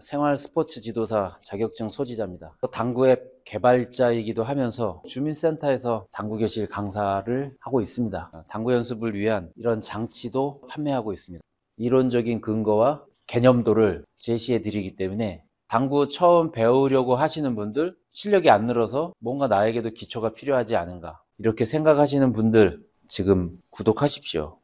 생활 스포츠 지도사 자격증 소지자입니다. 당구의 개발자이기도 하면서 주민센터에서 당구 교실 강사를 하고 있습니다. 당구 연습을 위한 이런 장치도 판매하고 있습니다. 이론적인 근거와 개념도를 제시해 드리기 때문에 당구 처음 배우려고 하시는 분들 실력이 안 늘어서 뭔가 나에게도 기초가 필요하지 않은가 이렇게 생각하시는 분들 지금 구독하십시오.